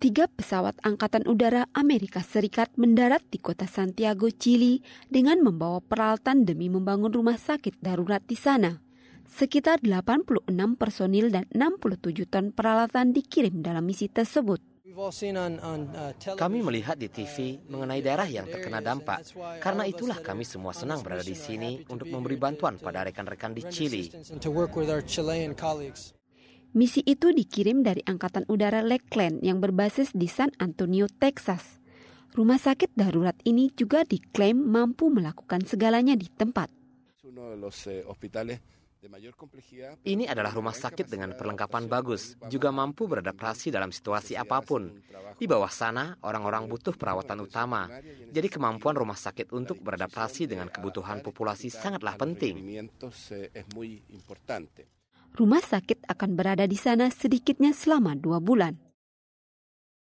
tiga pesawat Angkatan Udara Amerika Serikat mendarat di kota Santiago, Chili dengan membawa peralatan demi membangun rumah sakit darurat di sana. Sekitar 86 personil dan 67 ton peralatan dikirim dalam misi tersebut. Kami melihat di TV mengenai daerah yang terkena dampak. Karena itulah kami semua senang berada di sini untuk memberi bantuan pada rekan-rekan di Chile. Misi itu dikirim dari Angkatan Udara Lakeland yang berbasis di San Antonio, Texas. Rumah sakit darurat ini juga diklaim mampu melakukan segalanya di tempat. Ini adalah rumah sakit dengan perlengkapan bagus, juga mampu beradaptasi dalam situasi apapun. Di bawah sana, orang-orang butuh perawatan utama. Jadi kemampuan rumah sakit untuk beradaptasi dengan kebutuhan populasi sangatlah penting rumah sakit akan berada di sana sedikitnya selama dua bulan.